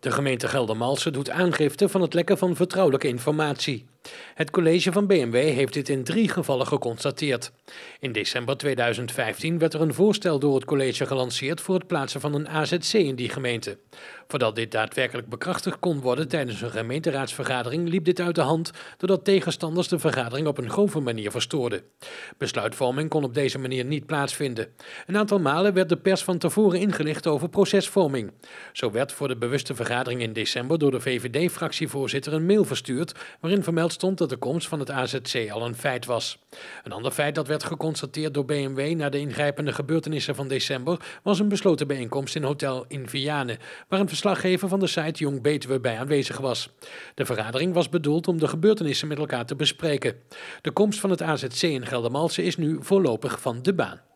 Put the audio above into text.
De gemeente Geldermalsen doet aangifte van het lekken van vertrouwelijke informatie. Het college van BMW heeft dit in drie gevallen geconstateerd. In december 2015 werd er een voorstel door het college gelanceerd voor het plaatsen van een AZC in die gemeente. Voordat dit daadwerkelijk bekrachtigd kon worden tijdens een gemeenteraadsvergadering liep dit uit de hand doordat tegenstanders de vergadering op een grove manier verstoorden. Besluitvorming kon op deze manier niet plaatsvinden. Een aantal malen werd de pers van tevoren ingelicht over procesvorming. Zo werd voor de bewuste vergadering in december door de VVD-fractievoorzitter een mail verstuurd waarin vermeld stond dat de komst van het AZC al een feit was. Een ander feit dat werd geconstateerd door BMW na de ingrijpende gebeurtenissen van december was een besloten bijeenkomst in Hotel in Vianen, waar een verslaggever van de site Jong Betuwe bij aanwezig was. De vergadering was bedoeld om de gebeurtenissen met elkaar te bespreken. De komst van het AZC in Geldermalsen is nu voorlopig van de baan.